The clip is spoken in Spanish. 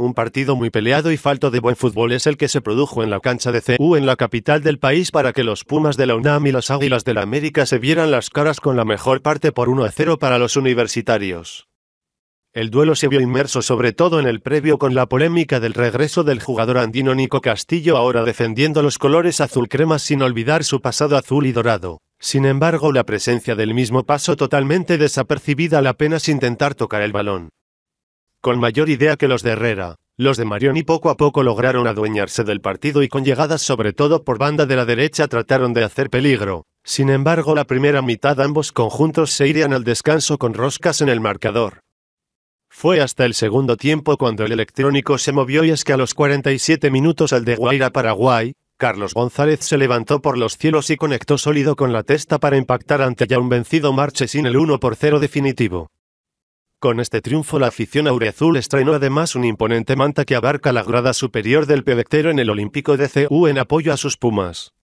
Un partido muy peleado y falto de buen fútbol es el que se produjo en la cancha de CU en la capital del país para que los Pumas de la UNAM y las Águilas de la América se vieran las caras con la mejor parte por 1 a 0 para los universitarios. El duelo se vio inmerso sobre todo en el previo con la polémica del regreso del jugador andino Nico Castillo ahora defendiendo los colores azul crema sin olvidar su pasado azul y dorado. Sin embargo, la presencia del mismo pasó totalmente desapercibida al apenas intentar tocar el balón con mayor idea que los de Herrera. Los de Marioni poco a poco lograron adueñarse del partido y con llegadas sobre todo por banda de la derecha trataron de hacer peligro. Sin embargo, la primera mitad ambos conjuntos se irían al descanso con roscas en el marcador. Fue hasta el segundo tiempo cuando el electrónico se movió y es que a los 47 minutos al de Guaira Paraguay, Carlos González se levantó por los cielos y conectó sólido con la testa para impactar ante ya un vencido Marche sin el 1 por 0 definitivo. Con este triunfo la afición aureazul estrenó además un imponente manta que abarca la grada superior del pedectero en el Olímpico de CU en apoyo a sus Pumas.